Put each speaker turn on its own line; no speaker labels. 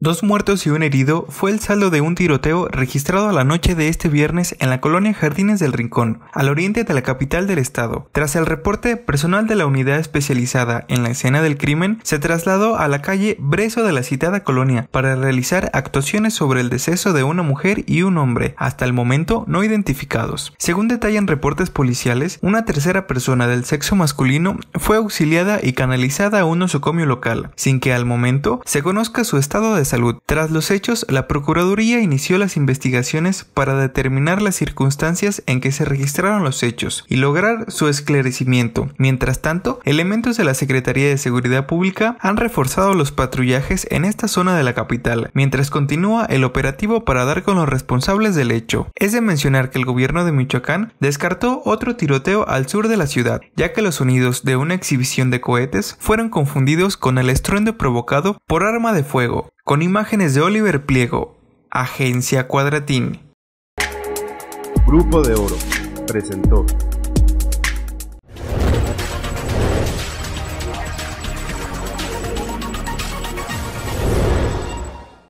Dos muertos y un herido fue el saldo de un tiroteo registrado a la noche de este viernes en la colonia Jardines del Rincón, al oriente de la capital del estado. Tras el reporte, personal de la unidad especializada en la escena del crimen se trasladó a la calle Breso de la citada colonia para realizar actuaciones sobre el deceso de una mujer y un hombre, hasta el momento no identificados. Según detallan reportes policiales, una tercera persona del sexo masculino fue auxiliada y canalizada a un nosocomio local, sin que al momento se conozca su estado de Salud. Tras los hechos, la Procuraduría inició las investigaciones para determinar las circunstancias en que se registraron los hechos y lograr su esclarecimiento. Mientras tanto, elementos de la Secretaría de Seguridad Pública han reforzado los patrullajes en esta zona de la capital, mientras continúa el operativo para dar con los responsables del hecho. Es de mencionar que el gobierno de Michoacán descartó otro tiroteo al sur de la ciudad, ya que los sonidos de una exhibición de cohetes fueron confundidos con el estruendo provocado por arma de fuego con imágenes de Oliver Pliego, Agencia Cuadratín.
Grupo de Oro presentó